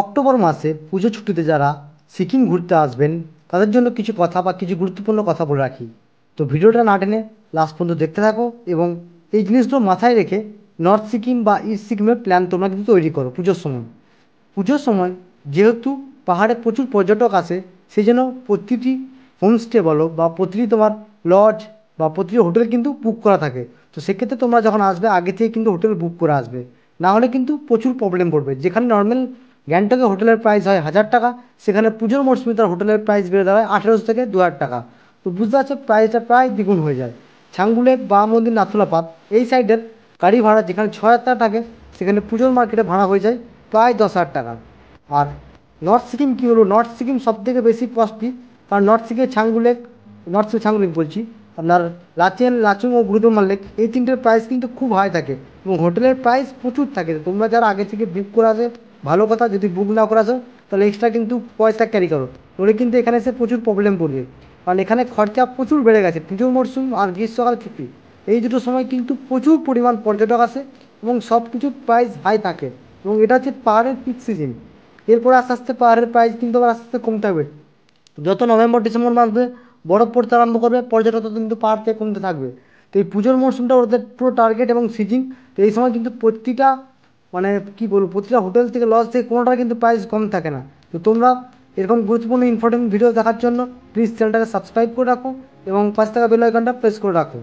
October মাসে পুজো ছুটিতে যারা সিকিম ঘুরতে আসবেন তাদের জন্য কিছু কথা বা কিছু গুরুত্বপূর্ণ কথা বলে রাখি তো ভিডিওটা না টেনে লাস্ট পর্যন্ত দেখতে থাকো এবং এই জিনিসগুলো মাথায় রেখে নর্থ সিকিম বা ইস্ট সিকিমের প্ল্যান তোমরা কিন্তু তৈরি করো পুজোর সময় পুজোর সময় যেহেতু পাহাড়ে প্রচুর পর্যটক আসে সেই জন্য প্রতিটি হোমস্টে বলো বা প্রতিটি তোমার লজ বা প্রতিটি হোটেল কিন্তু বুক করা থাকে তো সেক্ষেত্রে তোমরা যখন আসবে আগে থেকে কিন্তু হোটেল বুক করে আসবে না হলে কিন্তু প্রচুর প্রবলেম পড়বে যেখানে নর্মাল গ্যাংটকে হোটেলের প্রাইস হয় হাজার টাকা সেখানে পুজোর মরশুমে তার হোটেলের প্রাইস বেড়ে দাঁড়ায় আঠেরোশো থেকে দু হাজার টাকা তো বুঝতে পারছো প্রাইসটা প্রায় দ্বিগুণ হয়ে যায় ছাঙ্গুলে বা মন্দির নাথুলাপাত এই সাইডের গাড়ি ভাড়া যেখানে ছ হাজার টাকা থাকে সেখানে পুজোর মার্কেটে ভাড়া হয়ে যায় প্রায় দশ হাজার টাকা আর নর্থ সিকিম কী হলো নর্থ সিকিম সব থেকে বেশি কস্টলি কারণ নর্থ সিকিমের ছাঙ্গুলে নর্থ সিকিম ছাঙ্গুলে বলছি আপনার লাচেন লাচুং ও গুরুদম মাল্লিক এই তিনটের প্রাইস কিন্তু খুব হাই থাকে এবং হোটেলের প্রাইস প্রচুর থাকে তোমরা যারা আগে থেকে বুক করে আসে ভালো কথা যদি বুক না করে আসো তাহলে এক্সট্রা কিন্তু পয়সা ক্যারি করো নইলে কিন্তু এখানে এসে প্রচুর প্রবলেম পড়বে কারণ এখানে খরচা প্রচুর বেড়ে গেছে পুজোর মরশুম আর গ্রীষ্মকাল ছুটি এই দুটো সময় কিন্তু প্রচুর পরিমাণ পর্যটক আসে এবং সব কিছুর প্রাইস হাই থাকে এবং এটা হচ্ছে পাহাড়ের পিক সিজন এরপর আস্তে আস্তে পাহাড়ের প্রাইস কিন্তু আবার আস্তে আস্তে কমতে হবে যত নভেম্বর ডিসেম্বর মাসে বরফ পড়তে আরম্ভ করবে পর্যটকরা কিন্তু পাহাড়তে কমতে থাকবে তো এই পুজোর মরশুমটা ওদের পুরো টার্গেট এবং সিজিং তো এই সময় কিন্তু প্রতিটা মানে কী বলবো প্রতিটা হোটেল থেকে লজ থেকে কোনোটা কিন্তু প্রাইস কম থাকে না তো তোমরা এরকম গুরুত্বপূর্ণ ইম্পর্টেন্ট ভিডিও দেখার জন্য প্লিজ চ্যানেলটাকে সাবস্ক্রাইব করে রাখো এবং পাঁচ টাকা বেল আইকনটা প্রেস করে রাখো